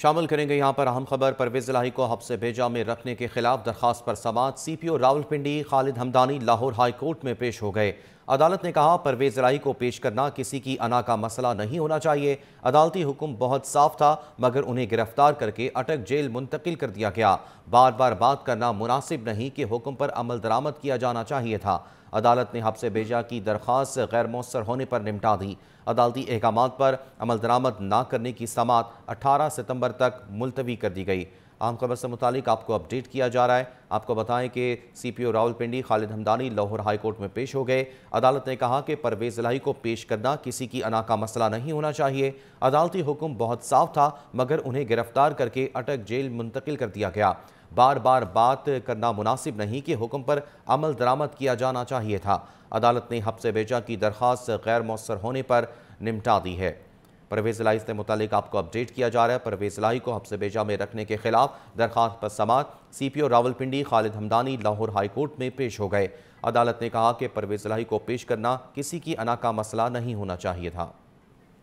शामिल करेंगे यहाँ पर अहम खबर परवेज लाही को हब से भेजा में रखने के खिलाफ दरखास्त पर समात C P O Rawalpindi Khalid Hamdani Lahore high court में पेश हो गए अदालत ने कहा परवेज राही को पेश करना किसी की अना का मसला नहीं होना चाहिए अदालती हुक्म बहुत साफ था मगर उन्हें गिरफ्तार करके अटक जेल मुंतकिल कर दिया गया बार बार बात करना मुनासिब नहीं कि हुक्म पर अमल दरामद किया जाना चाहिए था अदालत ने हब से भेजा की दरख्वास्त गैर मौसर होने पर निपटा दी अदालती अहकाम पर अमल दरामद ना करने की समात अठारह सितम्बर तक मुलतवी कर दी गई आम खबर से मुतालिक आपको अपडेट किया जा रहा है आपको बताएं कि C P O Pindi Khalid Hamdani Lahore high court में पेश हो गए अदालत ने कहा कि परवेज़ लाही को पेश करना किसी की अना का मसला नहीं होना चाहिए अदालती हुक्म बहुत साफ था मगर उन्हें गिरफ्तार करके अटक जेल मुंतकिल कर दिया गया बार बार बात करना मुनासिब नहीं कि हुक्म पर अमल दरामद किया जाना चाहिए था अदालत ने हफ्से बेचा की दरख्वास्त गैर मौसर होने पर निमटा दी है परवेज लाही से मुतलिक आपको अपडेट किया जा रहा है परवेज लाही को हफ्ते बेजा में रखने के खिलाफ दरख्वास्त पर समात C P O Rawalpindi Khalid Hamdani Lahore high court में पेश हो गए अदालत ने कहा कि परवेज लाही को पेश करना किसी की अना का मसला नहीं होना चाहिए था